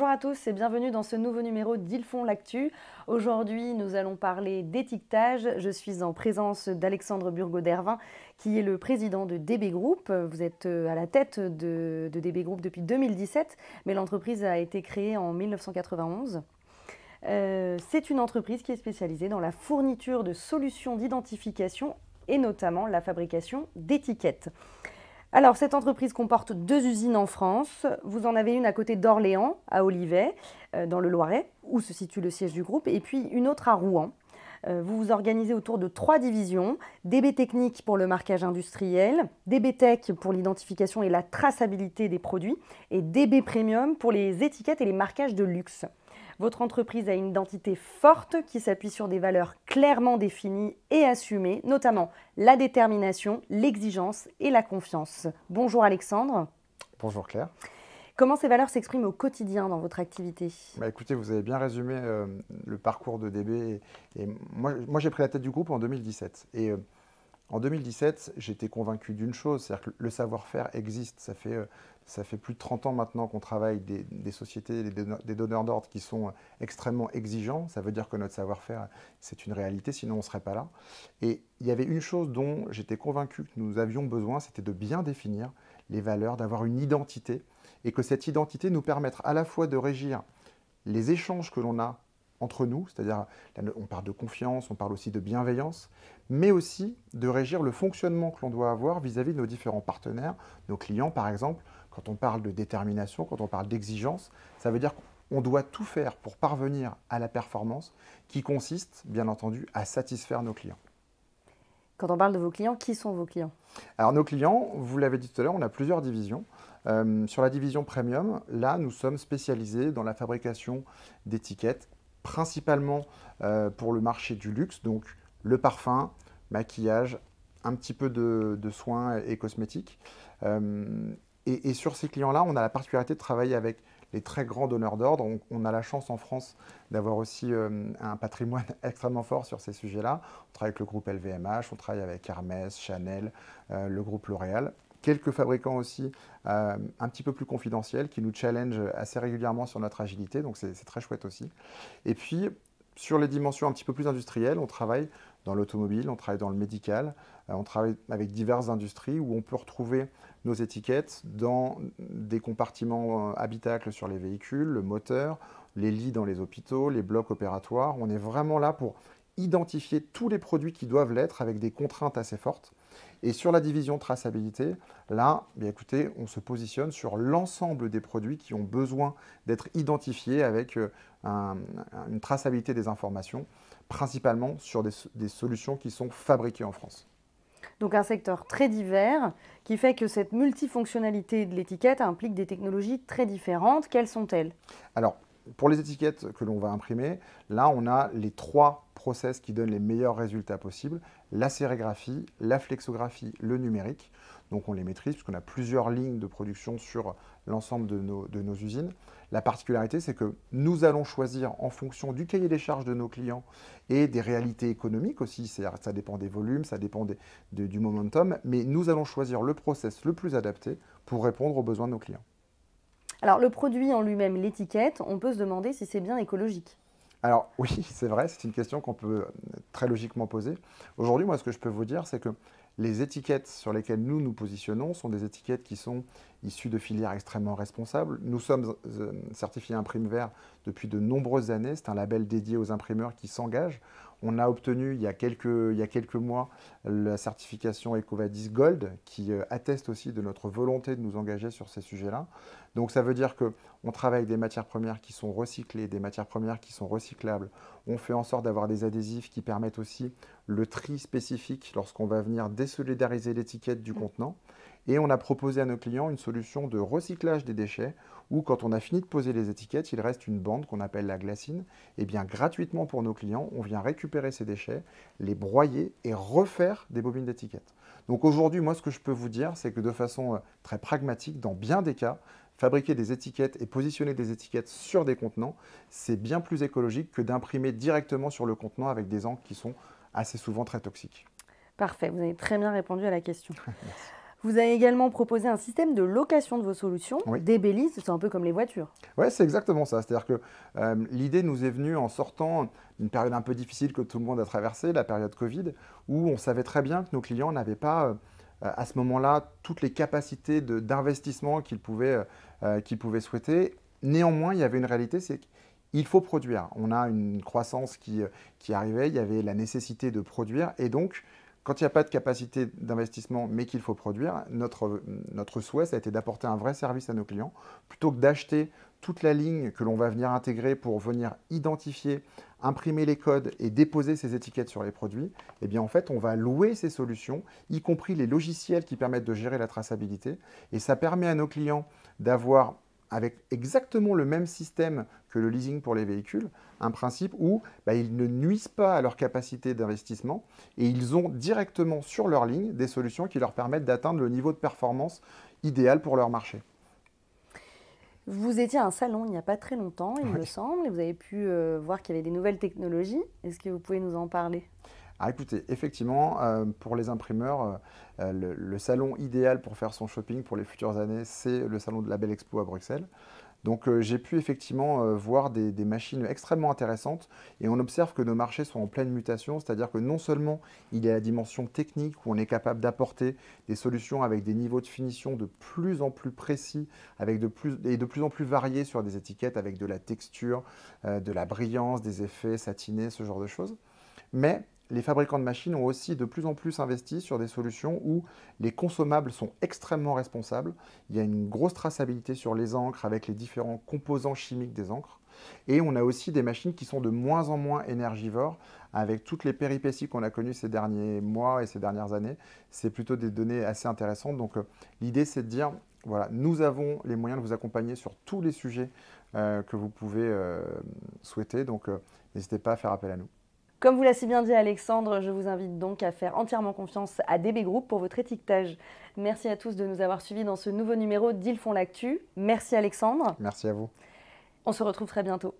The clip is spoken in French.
Bonjour à tous et bienvenue dans ce nouveau numéro d'Ilfond l'actu. Aujourd'hui, nous allons parler d'étiquetage. Je suis en présence d'Alexandre Burgot-Dervin, qui est le président de DB Group. Vous êtes euh, à la tête de, DB Group depuis 2017, mais l'entreprise a été créée en 1991. Euh, c'est une entreprise qui est spécialisée dans la fourniture de solutions d'identification et notamment la fabrication d'étiquettes. Alors, cette entreprise comporte deux usines en France. Vous en avez une à côté d'Orléans, à Olivet, euh, dans le Loiret, où se situe le siège du groupe, et puis une autre à Rouen. Euh, vous vous organisez autour de trois divisions DB Technique pour le marquage industriel, DB Tech pour l'identification et la traçabilité des produits, et DB Premium pour les étiquettes et les marquages de luxe. Votre entreprise a une identité forte qui s'appuie sur des valeurs clairement définies et assumées, notamment la détermination, l'exigence et la confiance. Bonjour Alexandre. Bonjour Claire. Comment ces valeurs s'expriment au quotidien dans votre activité bah Écoutez, vous avez bien résumé euh, le parcours de DB. Et, moi, j'ai pris la tête du groupe en 2017. Et euh, en 2017, j'étais convaincu d'une chose, c'est-à-dire que le savoir-faire existe. Ça fait euh, ça fait plus de 30 ans maintenant qu'on travaille des, sociétés, des donneurs d'ordre qui sont euh, extrêmement exigeants. Ça veut dire que notre savoir-faire, c'est une réalité, sinon on ne serait pas là. Et il y avait une chose dont j'étais convaincu que nous avions besoin, c'était de bien définir les valeurs, d'avoir une identité, et que cette identité nous permette à la fois de régir les échanges que l'on a entre nous, c'est-à-dire on parle de confiance, on parle aussi de bienveillance, mais aussi de régir le fonctionnement que l'on doit avoir vis à -vis de nos différents partenaires, nos clients par exemple, quand on parle de détermination, quand on parle d'exigence, ça veut dire qu'on doit tout faire pour parvenir à la performance qui consiste, bien entendu, à satisfaire nos clients. Quand on parle de vos clients, qui sont vos clients Alors nos clients, vous l'avez dit tout à l'heure, on a plusieurs divisions. Euh, sur la division premium, là, nous sommes spécialisés dans la fabrication d'étiquettes, principalement euh, pour le marché du luxe, donc le parfum, maquillage, un petit peu de, soins et cosmétiques. Euh, et, sur ces clients-là, on a la particularité de travailler avec les très grands donneurs d'ordre. On, a la chance en France d'avoir aussi euh, un patrimoine extrêmement fort sur ces sujets-là. On travaille avec le groupe LVMH, on travaille avec Hermès, Chanel, euh, le groupe L'Oréal. Quelques fabricants aussi euh, un petit peu plus confidentiels qui nous challengent assez régulièrement sur notre agilité, donc c'est très chouette aussi. Et puis, sur les dimensions un petit peu plus industrielles, on travaille dans l'automobile, on travaille dans le médical, euh, on travaille avec diverses industries où on peut retrouver nos étiquettes dans des compartiments euh, habitacles sur les véhicules, le moteur, les lits dans les hôpitaux, les blocs opératoires. On est vraiment là pour identifier tous les produits qui doivent l'être avec des contraintes assez fortes. Et sur la division traçabilité, là, bien écoutez, on se positionne sur l'ensemble des produits qui ont besoin d'être identifiés avec euh, une traçabilité des informations, principalement sur des solutions qui sont fabriquées en France. Donc un secteur très divers qui fait que cette multifonctionnalité de l'étiquette implique des technologies très différentes. Quelles sont-elles pour les étiquettes que l'on va imprimer, là, on a les trois process qui donnent les meilleurs résultats possibles, la sérigraphie, la flexographie, le numérique. Donc on les maîtrise puisqu'on a plusieurs lignes de production sur l'ensemble de nos, usines. La particularité, c'est que nous allons choisir en fonction du cahier des charges de nos clients et des réalités économiques aussi, ça dépend des volumes, ça dépend du momentum, mais nous allons choisir le process le plus adapté pour répondre aux besoins de nos clients. Alors le produit en lui-même, l'étiquette, on peut se demander si c'est bien écologique. Alors oui, c'est vrai, c'est une question qu'on peut euh, très logiquement poser. Aujourd'hui, moi, ce que je peux vous dire, c'est que les étiquettes sur lesquelles nous nous positionnons sont des étiquettes qui sont issues de filières extrêmement responsables. Nous sommes euh, certifiés imprime vert depuis de nombreuses années. C'est un label dédié aux imprimeurs qui s'engagent on a obtenu il y a quelques, mois la certification EcoVadis Gold qui euh, atteste aussi de notre volonté de nous engager sur ces sujets-là. Donc ça veut dire qu'on travaille des matières premières qui sont recyclées, des matières premières qui sont recyclables. On fait en sorte d'avoir des adhésifs qui permettent aussi le tri spécifique lorsqu'on va venir désolidariser l'étiquette du mmh. contenant. Et on a proposé à nos clients une solution de recyclage des déchets ou quand on a fini de poser les étiquettes, il reste une bande qu'on appelle la glacine. Et eh bien gratuitement pour nos clients, on vient récupérer ces déchets, les broyer et refaire des bobines d'étiquettes. Donc aujourd'hui, moi ce que je peux vous dire, c'est que de façon euh, très pragmatique, dans bien des cas, fabriquer des étiquettes et positionner des étiquettes sur des contenants, c'est bien plus écologique que d'imprimer directement sur le contenant avec des encres qui sont assez souvent très toxiques. Parfait, vous avez très bien répondu à la question. Vous avez également proposé un système de location de vos solutions. Des Bélis, c'est un peu comme les voitures. Oui, c'est exactement ça. C'est-à-dire que euh, l'idée nous est venue en sortant d'une période un peu difficile que tout le monde a traversée, la période Covid, où on savait très bien que nos clients n'avaient pas... Euh, à ce moment-là toutes les capacités d'investissement qu'ils pouvaient, euh, pouvaient, souhaiter. Néanmoins, il y avait une réalité, c'est qu'il faut produire. On a une croissance qui, qui, arrivait, il y avait la nécessité de produire, et donc quand il n'y a pas de capacité d'investissement, mais qu'il faut produire, notre, notre souhait, ça a été d'apporter un vrai service à nos clients, plutôt que d'acheter toute la ligne que l'on va venir intégrer pour venir identifier, imprimer les codes et déposer ces étiquettes sur les produits, eh bien en fait, on va louer ces solutions, y compris les logiciels qui permettent de gérer la traçabilité. Et ça permet à nos clients d'avoir avec exactement le même système que le leasing pour les véhicules, un principe où bah, ils ne nuisent pas à leur capacité d'investissement et ils ont directement sur leur ligne des solutions qui leur permettent d'atteindre le niveau de performance idéal pour leur marché. Vous étiez à un salon il n'y a pas très longtemps, il me semble, et vous avez pu euh, voir qu'il y avait des nouvelles technologies. Est-ce que vous pouvez nous en parler ah, écoutez, effectivement, euh, pour les imprimeurs, euh, le, salon idéal pour faire son shopping pour les futures années, c'est le salon de la Belle Expo à Bruxelles. Donc euh, j'ai pu effectivement voir des, machines extrêmement intéressantes et on observe que nos marchés sont en pleine mutation, c'est-à-dire que non seulement il y a la dimension technique où on est capable d'apporter des solutions avec des niveaux de finition de plus en plus précis avec de plus, et de plus en plus variés sur des étiquettes avec de la texture, de la brillance, des effets satinés, ce genre de choses, mais les fabricants de machines ont aussi de plus en plus investi sur des solutions où les consommables sont extrêmement responsables. Il y a une grosse traçabilité sur les encres avec les différents composants chimiques des encres. Et on a aussi des machines qui sont de moins en moins énergivores. Avec toutes les péripéties qu'on a connues ces derniers mois et ces dernières années, c'est plutôt des données assez intéressantes. Donc euh, l'idée, c'est de dire, voilà, nous avons les moyens de vous accompagner sur tous les sujets euh, que vous pouvez euh, souhaiter. Donc n'hésitez pas à faire appel à nous. Comme vous l'a si bien dit Alexandre, je vous invite donc à faire entièrement confiance à DB Group pour votre étiquetage. Merci à tous de nous avoir suivis dans ce nouveau numéro d'Ils font l'actu. Merci Alexandre. Merci à vous. On se retrouve très bientôt.